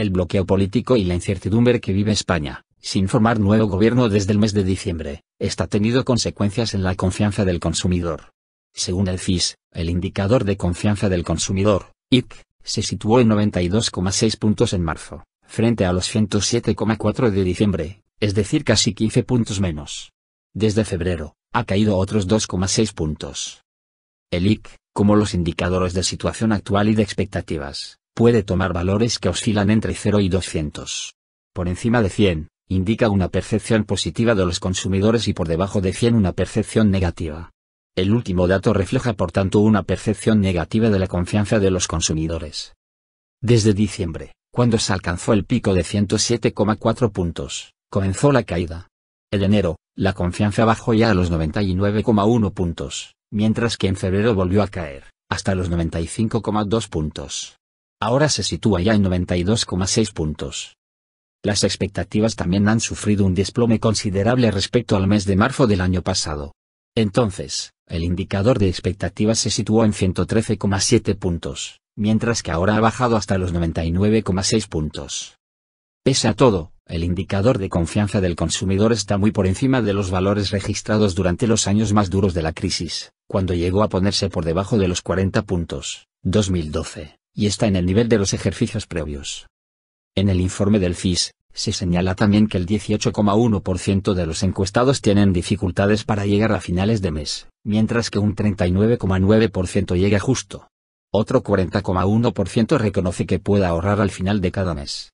el bloqueo político y la incertidumbre que vive España, sin formar nuevo gobierno desde el mes de diciembre, está tenido consecuencias en la confianza del consumidor. Según el CIS, el indicador de confianza del consumidor, IC, se situó en 92,6 puntos en marzo, frente a los 107,4 de diciembre, es decir, casi 15 puntos menos. Desde febrero, ha caído otros 2,6 puntos. El IC, como los indicadores de situación actual y de expectativas, puede tomar valores que oscilan entre 0 y 200. Por encima de 100, indica una percepción positiva de los consumidores y por debajo de 100 una percepción negativa. El último dato refleja por tanto una percepción negativa de la confianza de los consumidores. Desde diciembre, cuando se alcanzó el pico de 107,4 puntos, comenzó la caída. En enero, la confianza bajó ya a los 99,1 puntos, mientras que en febrero volvió a caer, hasta los 95,2 puntos. Ahora se sitúa ya en 92,6 puntos. Las expectativas también han sufrido un desplome considerable respecto al mes de marzo del año pasado. Entonces, el indicador de expectativas se situó en 113,7 puntos, mientras que ahora ha bajado hasta los 99,6 puntos. Pese a todo, el indicador de confianza del consumidor está muy por encima de los valores registrados durante los años más duros de la crisis, cuando llegó a ponerse por debajo de los 40 puntos, 2012 y está en el nivel de los ejercicios previos. En el informe del Fis se señala también que el 18,1% de los encuestados tienen dificultades para llegar a finales de mes, mientras que un 39,9% llega justo. Otro 40,1% reconoce que puede ahorrar al final de cada mes.